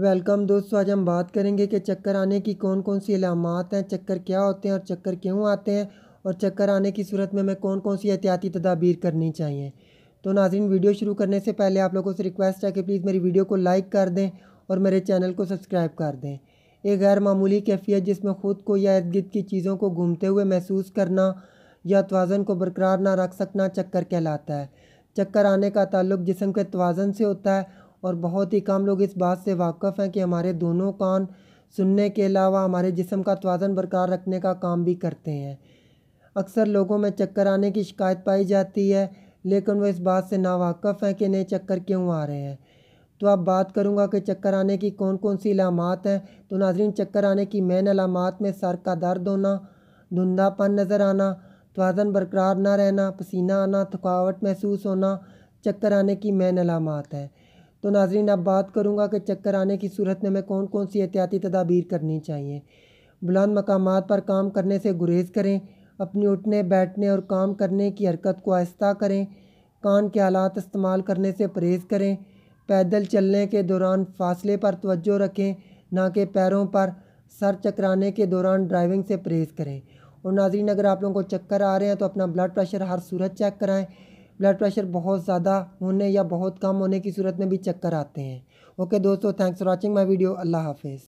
welcome दोस्तों आज हम बात करेंगे कि चक्कर आने की कौन कौन सी अलामत हैं चक्कर क्या होते हैं और चक्कर क्यों आते हैं और चक्कर आने की सूरत में हमें कौन कौन सी एहतियाती तदाबीर करनी चाहिए तो नाजरीन वीडियो शुरू करने से पहले आप लोगों से रिक्वेस्ट है कि प्लीज़ मेरी वीडियो को लाइक कर दें और मेरे चैनल को सब्सक्राइब कर दें एक गैर मामूली कैफियत जिसमें ख़ुद को या इर्द गिर्द की चीज़ों को घूमते हुए महसूस करना या तोज़न को बरकरार ना रख सकना चक्कर कहलाता है चक्कर आने का ताल्लुक जिसम के तोज़न से होता है और बहुत ही कम लोग इस बात से वाकफ़ हैं कि हमारे दोनों कान सुनने के अलावा हमारे जिसम का तोज़न बरकरार रखने का काम भी करते हैं अक्सर लोगों में चक्कर आने की शिकायत पाई जाती है लेकिन वह इस बात से नावाकफ़ हैं कि इन्हें चक्कर क्यों आ रहे हैं तो अब बात करूंगा कि चक्कर आने की कौन कौन सी अलामत हैं तो नाजरीन चक्कर आने की मेन अलामत में सर का दर्द होना धुंधापन नज़र आना तोज़न बरकरार ना रहना पसीना आना थकावट महसूस होना चक्कर आने की मेन अलामत है तो नाजरीन अब बात करूँगा कि चक्कर आने की सूरत में हमें कौन कौन सी एहतियाती तदाबीर करनी चाहिए बुलंद मकाम पर काम करने से गुरेज करें अपने उठने बैठने और काम करने की हरकत को आहिस्ता करें कान के आलात इस्तेमाल करने से परहेज़ करें पैदल चलने के दौरान फासले पर तवज्जो रखें ना कि पैरों पर सर चकराने के दौरान ड्राइविंग से परहेज़ करें और नाजरीन अगर आप लोगों को चक्कर आ रहे हैं तो अपना ब्लड प्रेशर हर सूरत चेक कराएं ब्लड प्रेशर बहुत ज़्यादा होने या बहुत कम होने की सूरत में भी चक्कर आते हैं ओके दोस्तों thanks for watching my video अल्लाह हाफिज़